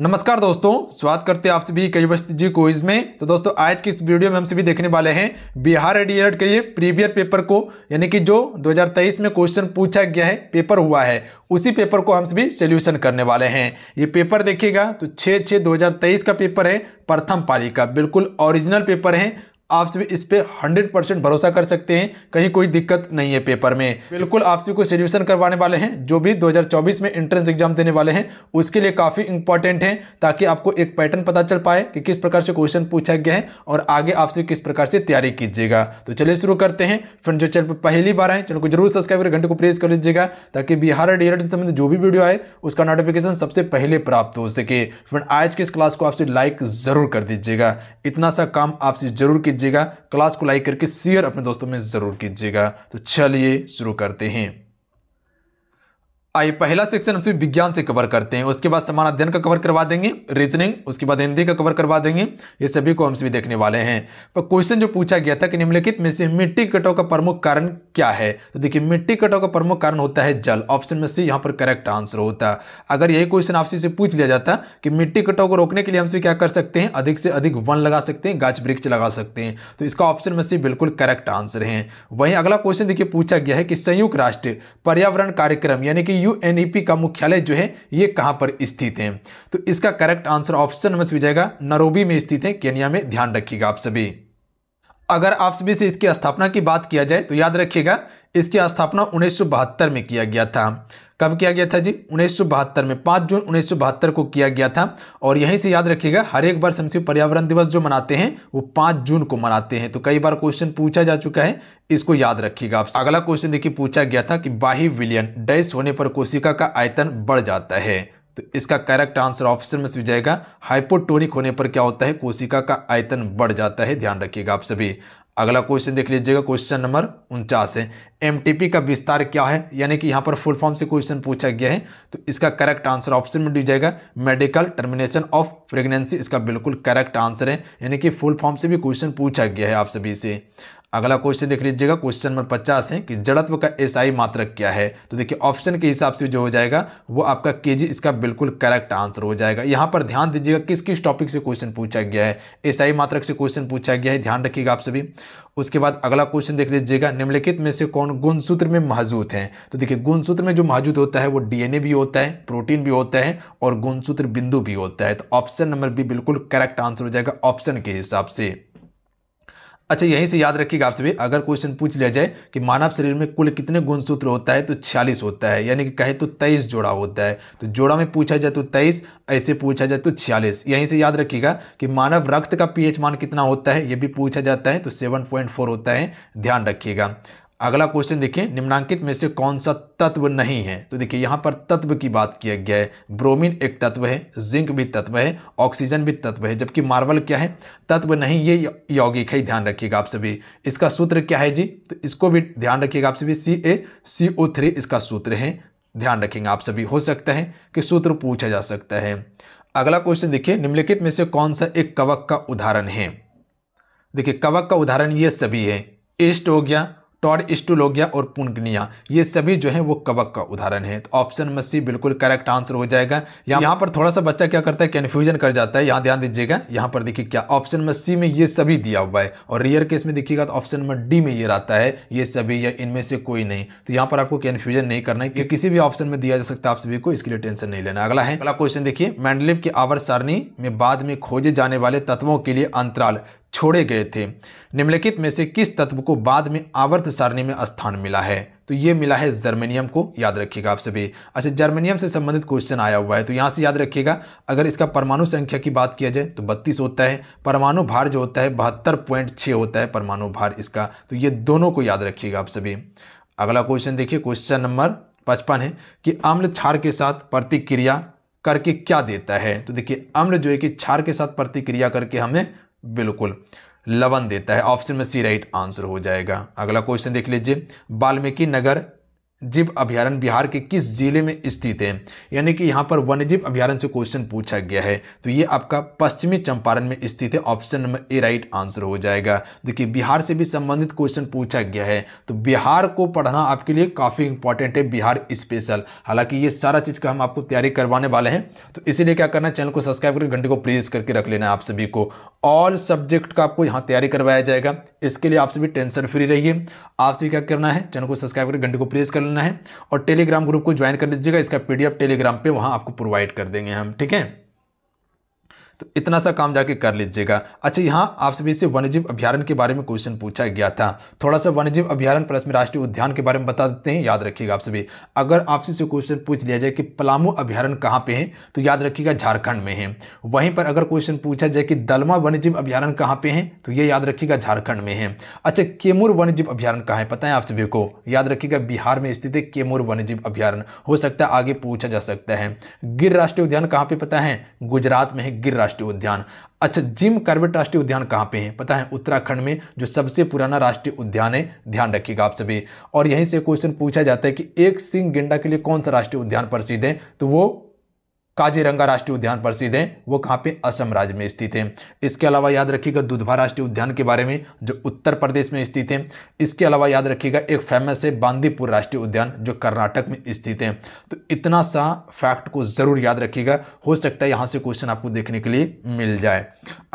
नमस्कार दोस्तों स्वागत करते हैं आप सभी कई जी को इसमें तो दोस्तों आज की इस वीडियो में हम सभी देखने वाले हैं बिहार एडीएड के लिए प्रीवियर पेपर को यानी कि जो 2023 में क्वेश्चन पूछा गया है पेपर हुआ है उसी पेपर को हम सभी सोल्यूशन करने वाले हैं ये पेपर देखिएगा तो 6 छः 2023 का पेपर है प्रथम पारी का बिल्कुल ओरिजिनल पेपर है आप सभी इस पर हंड्रेड परसेंट भरोसा कर सकते हैं कहीं कोई दिक्कत नहीं है पेपर में बिल्कुल आप सभी को सिल्यूशन करवाने वाले हैं जो भी 2024 में एंट्रेंस एग्जाम देने वाले हैं उसके लिए काफ़ी इंपॉर्टेंट है ताकि आपको एक पैटर्न पता चल पाए कि किस प्रकार से क्वेश्चन पूछा गया है और आगे आपसे किस प्रकार से तैयारी कीजिएगा तो चलिए शुरू करते हैं फ्रेंड जो चैनल पर पहली बार आए चैनल को जरूर सब्सक्राइब कर घंटे को प्रेस कर लीजिएगा ताकि बिहार डी से संबंधित जो भी वीडियो आए उसका नोटिफिकेशन सबसे पहले प्राप्त हो सके फ्रेंड आज की इस क्लास को आपसे लाइक जरूर कर दीजिएगा इतना सा काम आपसे जरूर कीजिए कीजिएगा क्लास को लाइक करके शेयर अपने दोस्तों में ज़रूर कीजिएगा तो चलिए शुरू करते हैं आइए पहला सेक्शन हम सभी विज्ञान से कवर करते हैं उसके बाद समान अध्ययन का कवर करवा देंगे रीजनिंग उसके बाद हिंदी का कवर करवा देंगे ये सभी को हम सभी देखने वाले हैं पर क्वेश्चन जो पूछा गया था कि निम्नलिखित में से मिट्टी कटाव का प्रमुख कारण क्या है तो देखिए मिट्टी कटाव का प्रमुख कारण होता है जल ऑप्शन में से यहाँ पर करेक्ट आंसर होता अगर यही क्वेश्चन आपसे से पूछ लिया जाता कि मिट्टी कटाव को रोकने के लिए हम सभी क्या कर सकते हैं अधिक से अधिक वन लगा सकते हैं गाछ वृक्ष लगा सकते हैं तो इसका ऑप्शन में से बिल्कुल करेक्ट आंसर है वहीं अगला क्वेश्चन देखिए पूछा गया है कि संयुक्त राष्ट्र पर्यावरण कार्यक्रम यानी कि यूएनईपी e का मुख्यालय जो है ये कहाँ पर स्थित है तो इसका correct answer option number C जाएगा नरोबी में स्थित है केनिया में ध्यान रखिएगा आप सभी अगर आप सभी से इसकी स्थापना की बात किया जाए तो याद रखिएगा इसकी स्थापना उन्नीस में किया गया था कब किया गया था जी उन्नीस में पाँच जून उन्नीस को किया गया था और यहीं से याद रखिएगा हर एक बार शमसी पर्यावरण दिवस जो मनाते हैं वो पाँच जून को मनाते हैं तो कई बार क्वेश्चन पूछा जा चुका है इसको याद रखिएगा आप अगला क्वेश्चन देखिए पूछा गया था कि बाही विलियन डैश होने पर कोशिका का आयतन बढ़ जाता है तो इसका करेक्ट आंसर ऑप्शन में जाएगा हाइपोटोनिक होने पर क्या होता है कोशिका का आयतन बढ़ जाता है ध्यान रखिएगा आप सभी अगला क्वेश्चन देख लीजिएगा क्वेश्चन नंबर उनचास है एम का विस्तार क्या है यानी कि यहाँ पर फुल फॉर्म से क्वेश्चन पूछा गया है तो इसका करेक्ट आंसर ऑप्शन में डी जाएगा मेडिकल टर्मिनेशन ऑफ प्रेगनेंसी इसका बिल्कुल करेक्ट आंसर है यानी कि फुल फॉर्म से भी क्वेश्चन पूछा गया है आप सभी से अगला क्वेश्चन देख लीजिएगा क्वेश्चन नंबर पचास है कि जड़त्व का एसआई मात्रक क्या है तो देखिए ऑप्शन के हिसाब से जो हो जाएगा वो आपका केजी इसका बिल्कुल करेक्ट आंसर हो जाएगा यहाँ पर ध्यान दीजिएगा किस किस टॉपिक से क्वेश्चन पूछा गया है एसआई मात्रक से क्वेश्चन पूछा गया है ध्यान रखिएगा आप सभी उसके बाद अगला क्वेश्चन देख लीजिएगा निम्नलिखित में से कौन गुणसूत्र में मौजूद है तो देखिए गुणसूत्र में जो मौजूद होता है वो डीएनए भी होता है प्रोटीन भी होता है और गुणसूत्र बिंदु भी होता है तो ऑप्शन नंबर बी बिल्कुल करेक्ट आंसर हो जाएगा ऑप्शन के हिसाब से अच्छा यहीं से याद रखिएगा आपसे भी अगर क्वेश्चन पूछ लिया जाए कि मानव शरीर में कुल कितने गुणसूत्र होता है तो छियालीस होता है यानी कि कहे तो तेईस जोड़ा होता है तो जोड़ा में पूछा जाए तो तेईस ऐसे पूछा जाए तो छियालीस यहीं से याद रखिएगा कि मानव रक्त का पीएच मान कितना होता है ये भी पूछा जाता है तो सेवन पॉइंट फोर होता है ध्यान रखिएगा अगला क्वेश्चन देखिए निम्नांकित में से कौन सा तत्व नहीं है तो देखिए यहाँ पर तत्व की बात किया गया है ब्रोमीन एक तत्व है जिंक भी तत्व है ऑक्सीजन भी तत्व है जबकि मार्बल क्या है तत्व नहीं ये यौगिक है ध्यान रखिएगा आप सभी इसका सूत्र क्या है जी तो इसको भी ध्यान रखिएगा आप सभी सी ए सी ओ थ्री इसका सूत्र है ध्यान रखेंगे आप सभी हो सकता है कि सूत्र पूछा जा सकता है अगला क्वेश्चन देखिए निम्नलिखित में से कौन सा एक कवक का उदाहरण है देखिए कवक का उदाहरण ये सभी है ईस्ट हो गया टॉड स्टूलोगिया और पुनगनिया ये सभी जो है वो कवक का उदाहरण है तो ऑप्शन में सी बिल्कुल करेक्ट आंसर हो जाएगा यहाँ पर थोड़ा सा बच्चा क्या करता है कन्फ्यूजन कर जाता है यहाँ ध्यान दीजिएगा यहाँ पर देखिए क्या ऑप्शन में सी में ये सभी दिया हुआ है और रियर केस में देखिएगा तो ऑप्शन नंबर डी में ये रहता है ये सभी या इनमें से कोई नहीं तो यहाँ पर आपको कन्फ्यूजन नहीं करना है कि किसी भी ऑप्शन में दिया जा सकता है आप सभी को इसके लिए टेंशन नहीं लेना अगला है अगला क्वेश्चन देखिए मैंडलिप की आवर सारणी में बाद में खोजे जाने वाले तत्वों के लिए अंतराल छोड़े गए थे निम्नलिखित में से किस तत्व को बाद में आवर्त सारणी में स्थान मिला है तो ये मिला है जर्मेनियम को याद रखिएगा आप सभी अच्छा जर्मेनियम से संबंधित क्वेश्चन आया हुआ है तो यहाँ से याद रखिएगा अगर इसका परमाणु संख्या की बात किया जाए तो बत्तीस होता है परमाणु भार जो होता है बहत्तर पॉइंट होता है परमाणु भार इसका तो ये दोनों को याद रखिएगा आप सभी अगला क्वेश्चन देखिए क्वेश्चन नंबर पचपन है कि अम्ल छार के साथ प्रतिक्रिया करके क्या देता है तो देखिए अम्ल जो है कि छार के साथ प्रतिक्रिया करके हमें बिल्कुल लवन देता है ऑप्शन में सी राइट आंसर हो जाएगा अगला क्वेश्चन देख लीजिए वाल्मीकि नगर जीव अभ्यारण बिहार के किस जिले में स्थित है यानी कि यहाँ पर वन्यजीव अभ्यारण से क्वेश्चन पूछा गया है तो ये आपका पश्चिमी चंपारण में स्थित है option number A right answer हो जाएगा देखिए बिहार से भी संबंधित क्वेश्चन पूछा गया है तो बिहार को पढ़ना आपके लिए काफ़ी इंपॉर्टेंट है बिहार स्पेशल हालांकि ये सारा चीज़ का हम आपको तैयारी करवाने वाले हैं तो इसीलिए क्या करना चैनल को सब्सक्राइब करके घंटे को प्रेस करके रख लेना आप सभी को ऑल सब्जेक्ट का आपको यहाँ तैयारी करवाया जाएगा इसके लिए आप सभी टेंशन फ्री रहिए आप सभी क्या करना है चैनल को सब्सक्राइब करके घंटे को प्रेस कर लेना है और टेलीग्राम ग्रुप को ज्वाइन कर लीजिएगा इसका पीडीएफ टेलीग्राम पे वहाँ आपको प्रोवाइड कर देंगे हम ठीक है तो इतना सा काम जाके कर लीजिएगा अच्छा यहाँ आपसे भी इससे वन्यजीव अभ्यारण के बारे में क्वेश्चन पूछा गया था थोड़ा सा वन्यजीव अभ्यारण प्लस में राष्ट्रीय उद्यान के बारे में बता देते हैं याद रखिएगा आप सभी अगर आपसे से क्वेश्चन पूछ लिया जाए कि पलामू अभ्यारण कहाँ पे है तो याद रखिएगा झारखंड में है वहीं पर अगर क्वेश्चन पूछा जाए कि दलमा वन्यजीव अभ्यारण कहाँ पे है तो ये याद रखिएगा झारखंड में है अच्छा केमूर वन्यजीव अभ्यारण कहाँ है पता है आप सभी को याद रखिएगा बिहार में स्थित है केमूर वन्यजीव अभ्यारण हो सकता है आगे पूछा जा सकता है गिर राष्ट्रीय उद्यान कहाँ पे पता है गुजरात में है गिर राष्ट्रीय उद्यान अच्छा जिम कार्बेट राष्ट्रीय उद्यान कहाँ पे है पता है उत्तराखंड में जो सबसे पुराना राष्ट्रीय उद्यान है ध्यान रखिएगा आप सभी और यहीं से क्वेश्चन पूछा जाता है कि एक सिंह गेंडा के लिए कौन सा राष्ट्रीय उद्यान प्रसिद्ध है तो वो काजीरंगा राष्ट्रीय उद्यान प्रसिद्ध है वो कहाँ पे असम राज्य में स्थित है इसके अलावा याद रखिएगा दुधवा राष्ट्रीय उद्यान के बारे में जो उत्तर प्रदेश में स्थित है इसके अलावा याद रखिएगा एक फेमस है बांदीपुर राष्ट्रीय उद्यान जो कर्नाटक में स्थित है तो इतना सा फैक्ट को ज़रूर याद रखिएगा हो सकता है यहाँ से क्वेश्चन आपको देखने के लिए मिल जाए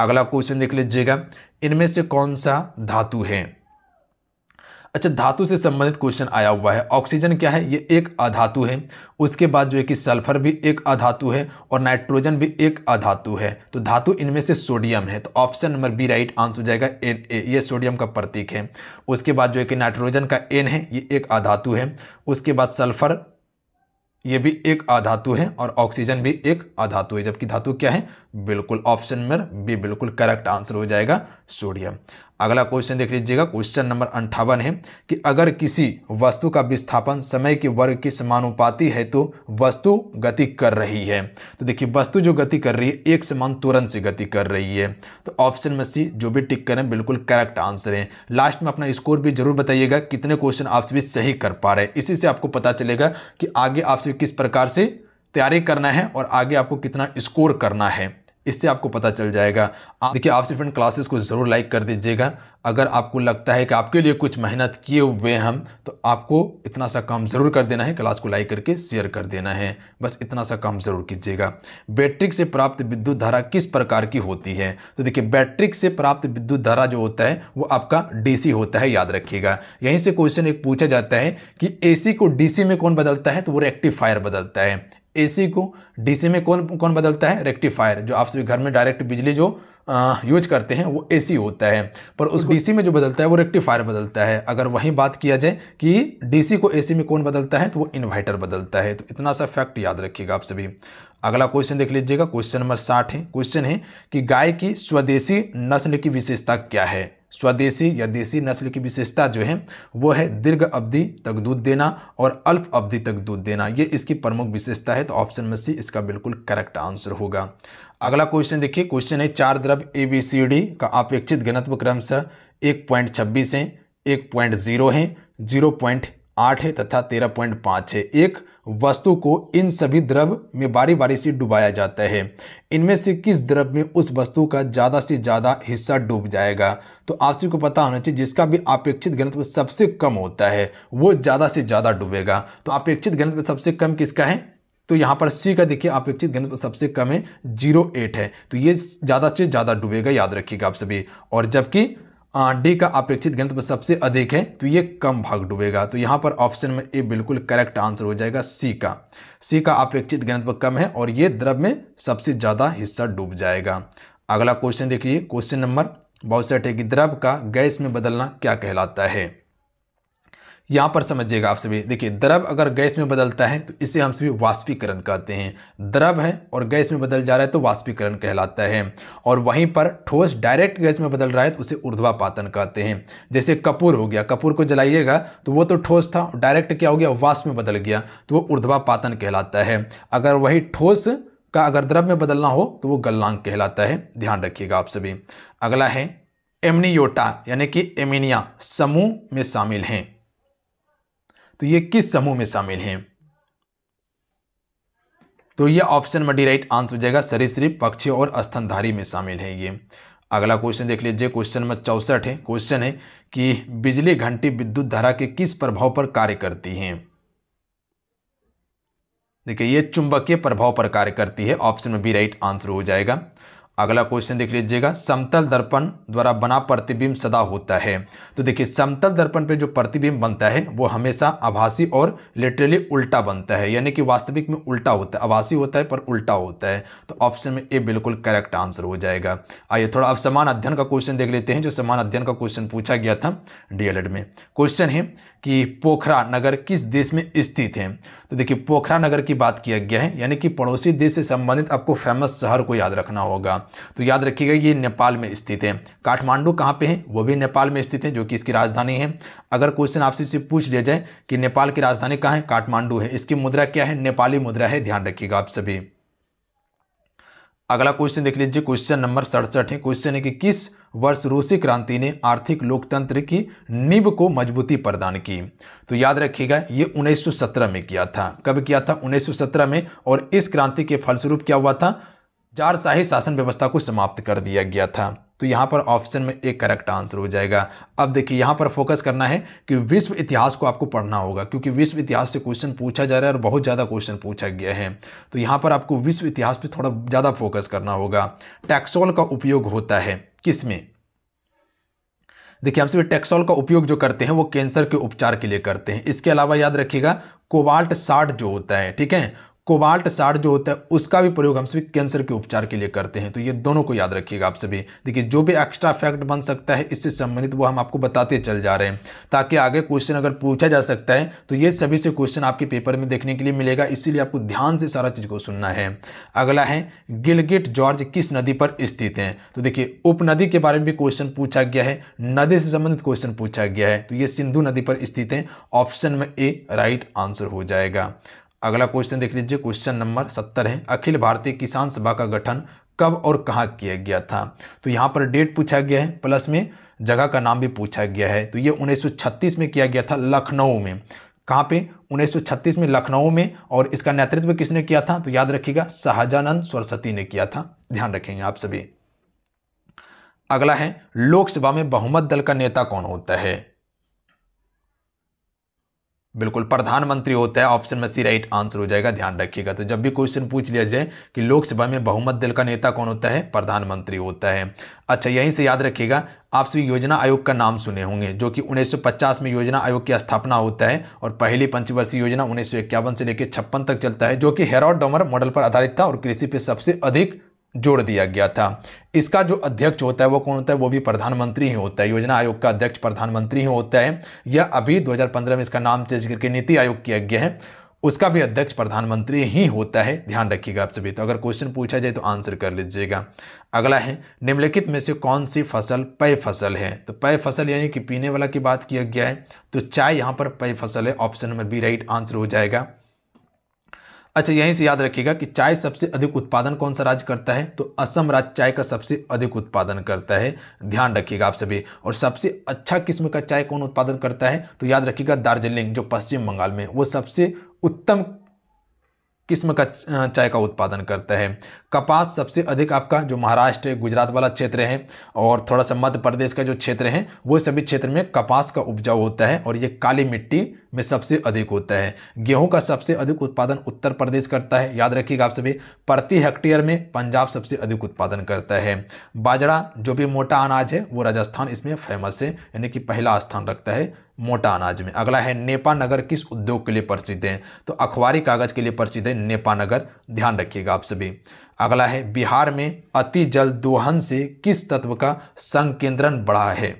अगला क्वेश्चन देख लीजिएगा इनमें से कौन सा धातु है अच्छा धातु से संबंधित क्वेश्चन आया हुआ है ऑक्सीजन क्या है ये एक अधातु है उसके बाद जो है कि सल्फर भी एक अधातु है और नाइट्रोजन भी एक अधातु है तो धातु इनमें से सोडियम है तो option number B right answer हो जाएगा एन ए ये सोडियम का प्रतीक है उसके बाद जो है कि नाइट्रोजन का एन है ये एक अधातु है उसके बाद सल्फर ये भी एक अधातु है और ऑक्सीजन भी एक अधातु है जबकि धातु क्या है बिल्कुल ऑप्शन नंबर बी बिल्कुल करेक्ट आंसर हो जाएगा सोडियम अगला क्वेश्चन देख लीजिएगा क्वेश्चन नंबर अंठावन है कि अगर किसी वस्तु का विस्थापन समय के वर्ग के समानुपाती है तो वस्तु गति कर रही है तो देखिए वस्तु जो गति कर रही है एक समान तुरंत से गति कर रही है तो ऑप्शन में सी जो भी टिक करें बिल्कुल करेक्ट आंसर है लास्ट में अपना स्कोर भी जरूर बताइएगा कितने क्वेश्चन आपसे भी सही कर पा रहे हैं इसी से आपको पता चलेगा कि आगे आपसे किस प्रकार से तैयारी करना है और आगे आपको कितना स्कोर करना है इससे आपको पता चल जाएगा आप देखिए सिर्फ इन क्लासेस को ज़रूर लाइक कर दीजिएगा अगर आपको लगता है कि आपके लिए कुछ मेहनत किए हुए हम तो आपको इतना सा काम ज़रूर कर देना है क्लास को लाइक करके शेयर कर देना है बस इतना सा काम ज़रूर कीजिएगा बैटरी से प्राप्त विद्युत धारा किस प्रकार की होती है तो देखिए बैटरी से प्राप्त विद्युत धारा जो होता है वो आपका डी होता है याद रखिएगा यहीं से क्वेश्चन एक पूछा जाता है कि ए को डीसी में कौन बदलता है तो वो रेक्टिफायर बदलता है एसी को डीसी में कौन कौन बदलता है रेक्टिफायर जो आप सभी घर में डायरेक्ट बिजली जो आ, यूज करते हैं वो एसी होता है पर उस डीसी में जो बदलता है वो रेक्टिफायर बदलता है अगर वहीं बात किया जाए कि डीसी को एसी में कौन बदलता है तो वो इन्वर्टर बदलता है तो इतना सा फैक्ट याद रखिएगा आप सभी अगला क्वेश्चन देख लीजिएगा क्वेश्चन नंबर साठ है क्वेश्चन है कि गाय की स्वदेशी नस्ल की विशेषता क्या है स्वदेशी या देशी नस्ल की विशेषता जो है वो है दीर्घ अवधि तक दूध देना और अल्प अवधि तक दूध देना ये इसकी प्रमुख विशेषता है तो ऑप्शन में सी इसका बिल्कुल करेक्ट आंसर होगा अगला क्वेश्चन देखिए क्वेश्चन है चार द्रव ए बी सी डी का अपेक्षित घनत्व क्रमश एक पॉइंट छब्बीस है एक पॉइंट जीरो है जीरो पॉइंट आठ है तथा तेरह पॉइंट पाँच है एक वस्तु को इन सभी द्रव में बारी बारी से डुबाया जाता है इनमें से किस द्रव में उस वस्तु का ज़्यादा से ज़्यादा हिस्सा डूब जाएगा तो आप सभी को पता होना चाहिए जिसका भी अपेक्षित घनत्व सबसे कम होता है वो ज़्यादा से ज़्यादा डूबेगा तो अपेक्षित घनत्व सबसे कम किसका है तो यहाँ पर सी का देखिए अपेक्षित घनत्व सबसे कम है जीरो एट है तो ये ज़्यादा से ज़्यादा डूबेगा याद रखिएगा आप सभी और जबकि डी का अपेक्षित गंतव्य सबसे अधिक है तो ये कम भाग डूबेगा तो यहाँ पर ऑप्शन में ए बिल्कुल करेक्ट आंसर हो जाएगा सी का सी का अपेक्षित गंतव्य कम है और ये द्रव में सबसे ज़्यादा हिस्सा डूब जाएगा अगला क्वेश्चन देखिए क्वेश्चन नंबर बहुत सेट है कि द्रव का गैस में बदलना क्या कहलाता है यहाँ पर समझिएगा आप सभी देखिए द्रव अगर गैस में बदलता है तो इसे हम सभी वाष्पीकरण कहते हैं द्रव है और गैस में बदल जा रहा है तो वाष्पीकरण कहलाता है और वहीं पर ठोस डायरेक्ट गैस में बदल रहा है तो उसे ऊर्ध्वापातन कहते हैं जैसे कपूर हो गया कपूर को जलाइएगा तो वो तो ठोस था डायरेक्ट क्या हो गया वाष्प में बदल गया तो वो ऊर्ध्वापातन कहलाता है अगर वही ठोस का अगर द्रव में बदलना हो तो वो गलनांक कहलाता है ध्यान रखिएगा आप सभी अगला है एमनियोटा यानी कि एमिनिया समूह में शामिल हैं तो ये किस समूह में शामिल हैं तो ये option number D right answer हो जाएगा सरीसृप पक्षी और स्तनधारी में शामिल है ये अगला क्वेश्चन देख लीजिए क्वेश्चन नंबर चौसठ है क्वेश्चन है कि बिजली घंटी विद्युत धारा के किस प्रभाव पर कार्य करती है देखिए ये चुंबकीय प्रभाव पर कार्य करती है ऑप्शन में बी राइट आंसर हो जाएगा अगला क्वेश्चन देख लीजिएगा समतल दर्पण द्वारा बना प्रतिबिंब सदा होता है तो देखिए समतल दर्पण पे जो प्रतिबिंब बनता है वो हमेशा आभासी और लिटरली उल्टा बनता है यानी कि वास्तविक में उल्टा होता है आभासी होता है पर उल्टा होता है तो ऑप्शन में ए बिल्कुल करेक्ट आंसर हो जाएगा आइए थोड़ा अब समान अध्ययन का क्वेश्चन देख लेते हैं जो समान अध्ययन का क्वेश्चन पूछा गया था डीएलएड में क्वेश्चन है कि पोखरा नगर किस देश में स्थित है तो देखिए पोखरा नगर की बात किया गया है यानी कि पड़ोसी देश से संबंधित आपको फेमस शहर को याद रखना होगा तो याद रखिएगा ये नेपाल में स्थित है काठमांडू कहाँ पे है वो भी नेपाल में स्थित है जो कि इसकी राजधानी है अगर क्वेश्चन आपसे इसे पूछ लिया जाए कि नेपाल की राजधानी कहाँ है काठमांडू है इसकी मुद्रा क्या है नेपाली मुद्रा है ध्यान रखिएगा आप सभी अगला क्वेश्चन देख लीजिए क्वेश्चन नंबर सड़सठ है क्वेश्चन है कि किस वर्ष रूसी क्रांति ने आर्थिक लोकतंत्र की नींव को मजबूती प्रदान की तो याद रखिएगा ये 1917 में किया था कब किया था 1917 में और इस क्रांति के फलस्वरूप क्या हुआ था जारशाही शासन व्यवस्था को समाप्त कर दिया गया था तो यहाँ पर ऑप्शन में एक करेक्ट आंसर हो जाएगा अब देखिए यहाँ पर फोकस करना है कि विश्व इतिहास को आपको पढ़ना होगा क्योंकि विश्व इतिहास से क्वेश्चन पूछा जा रहा है और बहुत ज़्यादा क्वेश्चन पूछा गया है तो यहाँ पर आपको विश्व इतिहास पर थोड़ा ज़्यादा फोकस करना होगा टैक्सोल का उपयोग होता है किस में देखिए हम सभी टेक्सोल का उपयोग जो करते हैं वो कैंसर के उपचार के लिए करते हैं इसके अलावा याद रखिएगा कोबाल्ट साठ जो होता है ठीक है कोबाल्ट साठ जो होता है उसका भी प्रयोग हम सभी कैंसर के उपचार के लिए करते हैं तो ये दोनों को याद रखिएगा आप सभी देखिए जो भी एक्स्ट्रा फैक्ट बन सकता है इससे संबंधित वो हम आपको बताते चल जा रहे हैं ताकि आगे क्वेश्चन अगर पूछा जा सकता है तो ये सभी से क्वेश्चन आपके पेपर में देखने के लिए मिलेगा इसीलिए आपको ध्यान से सारा चीज़ को सुनना है अगला है गिलगिट जॉर्ज किस नदी पर स्थित है तो देखिए उप के बारे में भी क्वेश्चन पूछा गया है नदी से संबंधित क्वेश्चन पूछा गया है तो ये सिंधु नदी पर स्थित है ऑप्शन में ए राइट आंसर हो जाएगा अगला क्वेश्चन देख लीजिए क्वेश्चन नंबर सत्तर है अखिल भारतीय किसान सभा का गठन कब और कहाँ किया गया था तो यहाँ पर डेट पूछा गया है प्लस में जगह का नाम भी पूछा गया है तो ये 1936 में किया गया था लखनऊ में कहाँ पे 1936 में लखनऊ में और इसका नेतृत्व किसने किया था तो याद रखिएगा शाहजानंद सरस्वती ने किया था ध्यान रखेंगे आप सभी अगला है लोकसभा में बहुमत दल का नेता कौन होता है बिल्कुल प्रधानमंत्री होता है ऑप्शन में सी राइट आंसर हो जाएगा ध्यान रखिएगा तो जब भी क्वेश्चन पूछ लिया जाए कि लोकसभा में बहुमत दल का नेता कौन होता है प्रधानमंत्री होता है अच्छा यहीं से याद रखिएगा आप सभी योजना आयोग का नाम सुने होंगे जो कि 1950 में योजना आयोग की स्थापना होता है और पहली पंचवर्षीय योजना उन्नीस से लेकर छप्पन तक चलता है जो कि हेरॉड डोमर मॉडल पर आधारित था और कृषि पर सबसे अधिक जोड़ दिया गया था इसका जो अध्यक्ष होता है वो कौन होता है वो भी प्रधानमंत्री ही होता है योजना आयोग का अध्यक्ष प्रधानमंत्री ही होता है यह अभी 2015 में इसका नाम चेंज करके नीति आयोग किया गया है उसका भी अध्यक्ष प्रधानमंत्री ही होता है ध्यान रखिएगा आप सभी तो अगर क्वेश्चन पूछा जाए तो आंसर कर लीजिएगा अगला है निम्नलिखित में से कौन सी फसल पय फसल है तो पय फसल यानी कि पीने वाला की बात किया गया है तो चाय यहाँ पर पय फसल है option number B right answer हो जाएगा अच्छा यहीं से याद रखिएगा कि चाय सबसे अधिक उत्पादन कौन सा राज्य करता है तो असम राज्य चाय का सबसे अधिक उत्पादन करता है ध्यान रखिएगा आप सभी और सबसे अच्छा किस्म का चाय कौन उत्पादन करता है तो याद रखिएगा दार्जिलिंग जो पश्चिम बंगाल में वो सबसे उत्तम किस्म का चाय का उत्पादन करता है कपास सबसे अधिक आपका जो महाराष्ट्र गुजरात वाला क्षेत्र है और थोड़ा सा मध्य प्रदेश का जो क्षेत्र है वो सभी क्षेत्र में कपास का उपजाऊ होता है और ये काली मिट्टी में सबसे अधिक होता है गेहूं का सबसे अधिक उत्पादन उत्तर प्रदेश करता है याद रखिएगा आप सभी प्रति हेक्टेयर में पंजाब सबसे अधिक उत्पादन करता है बाजरा जो भी मोटा अनाज है वो राजस्थान इसमें फेमस है यानी कि पहला स्थान रखता है मोटा अनाज में अगला है नेपा नगर किस उद्योग के लिए प्रसिद्ध है तो अखबारी कागज़ के लिए प्रसिद्ध है नेपा नगर ध्यान रखिएगा आप सभी अगला है बिहार में अति जल दोहन से किस तत्व का संकेंद्रण बढ़ा है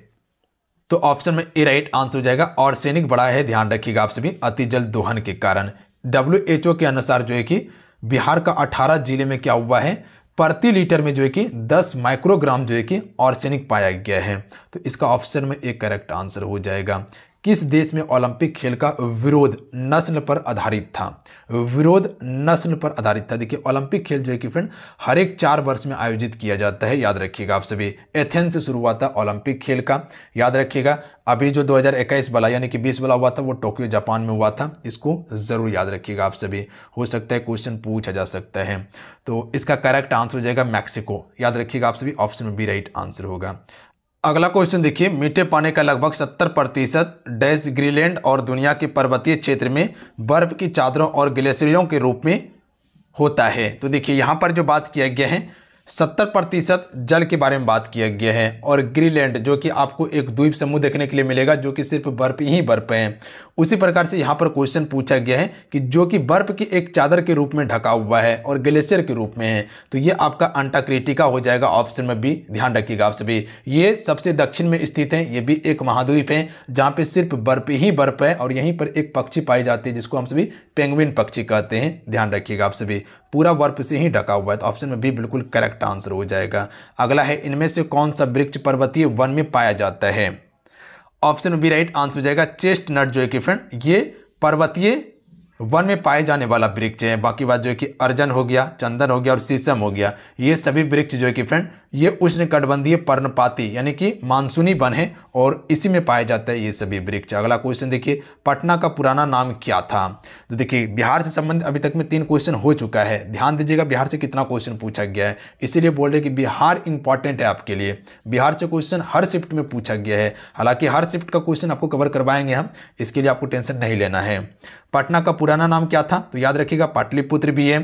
तो ऑप्शन में ए राइट आंसर हो जाएगा ऑर्सेनिक बड़ा है ध्यान रखिएगा आप सभी अति जल दोहन के कारण डब्ल्यू के अनुसार जो है कि बिहार का 18 जिले में क्या हुआ है प्रति लीटर में जो है कि 10 माइक्रोग्राम जो है कि ऑर्सेनिक पाया गया है तो इसका ऑप्शन में एक करेक्ट आंसर हो जाएगा किस देश में ओलंपिक खेल का विरोध नस्ल पर आधारित था विरोध नस्ल पर आधारित था देखिए ओलंपिक खेल जो है कि फ्रेंड हर एक चार वर्ष में आयोजित किया जाता है याद रखिएगा आप सभी एथेन से शुरू हुआ था ओलंपिक खेल का याद रखिएगा अभी जो 2021 वाला यानी कि 20 वाला हुआ था वो टोक्यो जापान में हुआ था इसको ज़रूर याद रखिएगा आप सभी हो सकता है क्वेश्चन पूछा जा सकता है तो इसका करेक्ट आंसर हो जाएगा मैक्सिको याद रखिएगा आप सभी ऑप्शन में बी राइट आंसर होगा अगला क्वेश्चन देखिए मीठे पानी का लगभग 70 प्रतिशत डैश ग्रीलैंड और दुनिया के पर्वतीय क्षेत्र में बर्फ की चादरों और ग्लेशियरों के रूप में होता है तो देखिए यहाँ पर जो बात किया गया है सत्तर प्रतिशत जल के बारे में बात किया गया है और ग्रीलैंड जो कि आपको एक द्वीप समूह देखने के लिए मिलेगा जो कि सिर्फ बर्फ ही बर्फ है उसी प्रकार से यहाँ पर क्वेश्चन पूछा गया है कि जो कि बर्फ की एक चादर के रूप में ढका हुआ है और ग्लेशियर के रूप में है तो ये आपका अंटाक्रेटिका हो जाएगा ऑप्शन में भी ध्यान रखिएगा आप सभी ये सबसे दक्षिण में स्थित है ये भी एक महाद्वीप है जहाँ पर सिर्फ बर्फ ही बर्फ है और यहीं पर एक पक्षी पाई जाती है जिसको हम सभी पेंगविन पक्षी कहते हैं ध्यान रखिएगा आप सभी पूरा वर्प से ही ढका हुआ है तो ऑप्शन में भी बिल्कुल करेक्ट आंसर हो जाएगा अगला है इनमें से कौन सा वृक्ष पर्वतीय वन में पाया जाता है ऑप्शन बी राइट आंसर हो जाएगा चेस्ट नट जो है कि फ्रेंड ये पर्वतीय वन में पाए जाने वाला वृक्ष है बाकी बात जो है कि अर्जन हो गया चंदन हो गया और शीशम हो गया ये सभी वृक्ष जो है कि फ्रेंड ये उष्णकटिबंधीय पर्णपाती यानी कि मानसूनी वन है और इसी में पाए जाते हैं ये सभी वृक्ष अगला क्वेश्चन देखिए पटना का पुराना नाम क्या था तो देखिए बिहार से संबंधित अभी तक में तीन क्वेश्चन हो चुका है ध्यान दीजिएगा बिहार से कितना क्वेश्चन पूछा गया है इसीलिए बोल रहे कि बिहार इंपॉर्टेंट है आपके लिए बिहार से क्वेश्चन हर शिफ्ट में पूछा गया है हालांकि हर शिफ्ट का क्वेश्चन आपको कवर करवाएंगे हम इसके लिए आपको टेंशन नहीं लेना है पटना का पुराना नाम क्या था तो याद रखिएगा पाटलिपुत्र भी है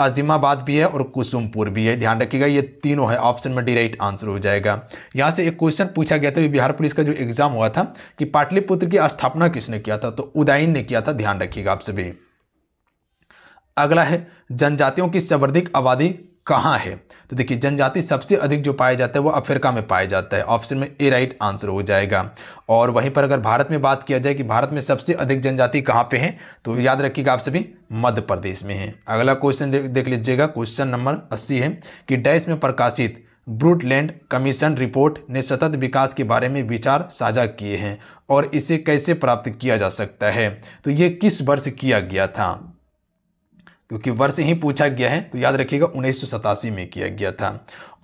अजीमाबाद भी है और कुसुमपुर भी है ध्यान रखिएगा ये तीनों है ऑप्शन में डी राइट आंसर हो जाएगा यहाँ से एक क्वेश्चन पूछा गया था बिहार पुलिस का जो एग्जाम हुआ था कि पाटलिपुत्र की स्थापना किसने किया था तो उदयन ने किया था ध्यान रखिएगा आप सभी अगला है जनजातियों की सर्वाधिक आबादी कहाँ है तो देखिए जनजाति सबसे अधिक जो पाया जाता है वो अफ्रीका में पाया जाता है ऑप्शन में ए राइट आंसर हो जाएगा और वहीं पर अगर भारत में बात किया जाए कि भारत में सबसे अधिक जनजाति कहाँ पे है तो याद रखिएगा आप सभी मध्य प्रदेश में है अगला क्वेश्चन देख, देख लीजिएगा क्वेश्चन नंबर अस्सी है कि डैश में प्रकाशित ब्रूटलैंड कमीशन रिपोर्ट ने सतत विकास के बारे में विचार साझा किए हैं और इसे कैसे प्राप्त किया जा सकता है तो ये किस वर्ष किया गया था क्योंकि वर्ष ही पूछा गया है तो याद रखिएगा उन्नीस में किया गया था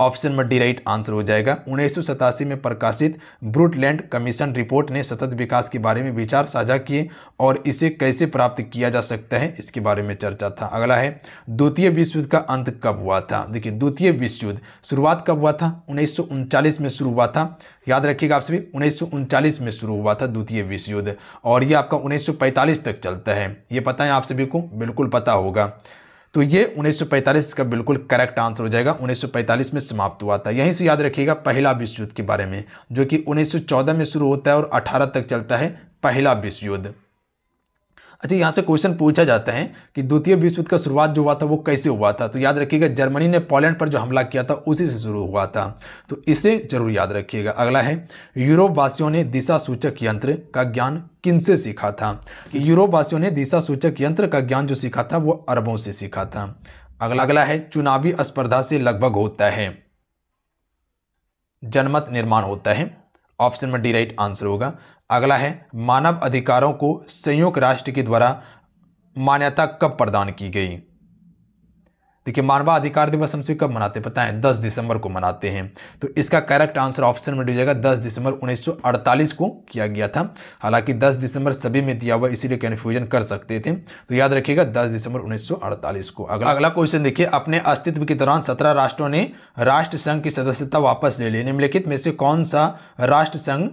option number D right answer हो जाएगा उन्नीस में प्रकाशित ब्रूटलैंड कमीशन रिपोर्ट ने सतत विकास के बारे में विचार साझा किए और इसे कैसे प्राप्त किया जा सकता है इसके बारे में चर्चा था अगला है द्वितीय विश्व युद्ध का अंत कब हुआ था देखिए द्वितीय विश्व युद्ध शुरुआत कब हुआ था उन्नीस में शुरू हुआ था याद रखिएगा आप सभी उन्नीस में शुरू हुआ था द्वितीय विश्व युद्ध और ये आपका उन्नीस तक चलता है ये पता है आप सभी को बिल्कुल पता होगा तो ये 1945 का बिल्कुल करेक्ट आंसर हो जाएगा 1945 में समाप्त हुआ था यहीं से याद रखिएगा पहला विश्व युद्ध के बारे में जो कि 1914 में शुरू होता है और 18 तक चलता है पहला विश्व युद्ध अच्छा यहाँ से क्वेश्चन पूछा जाता है कि द्वितीय विश्व युद्ध का शुरुआत जो हुआ था वो कैसे हुआ था तो याद रखिएगा जर्मनी ने पोलैंड पर जो हमला किया था उसी से शुरू हुआ था तो इसे जरूर याद रखिएगा अगला है यूरोप वासियों ने दिशा सूचक यंत्र का ज्ञान किनसे सीखा था कि यूरोप वासियों ने दिशा सूचक यंत्र का ज्ञान जो सीखा था वो अरबों से सीखा था अगला अगला है चुनावी स्पर्धा से लगभग होता है जनमत निर्माण होता है ऑप्शन में डी राइट आंसर होगा अगला है मानव अधिकारों को संयुक्त राष्ट्र के द्वारा मान्यता कब प्रदान की गई देखिए मानवाधिकार दिवस हम कब मनाते हैं बताएं 10 दिसंबर को मनाते हैं तो इसका करेक्ट आंसर ऑप्शन में जाएगा 10 दिसंबर 1948 को किया गया था हालांकि 10 दिसंबर सभी में दिया हुआ इसीलिए कन्फ्यूजन कर सकते थे तो याद रखिएगा 10 दिसंबर 1948 को अगला अगला क्वेश्चन देखिए अपने अस्तित्व के दौरान सत्रह राष्ट्रों ने राष्ट्र संघ की सदस्यता वापस ले ली निम्नलिखित में से कौन सा राष्ट्र संघ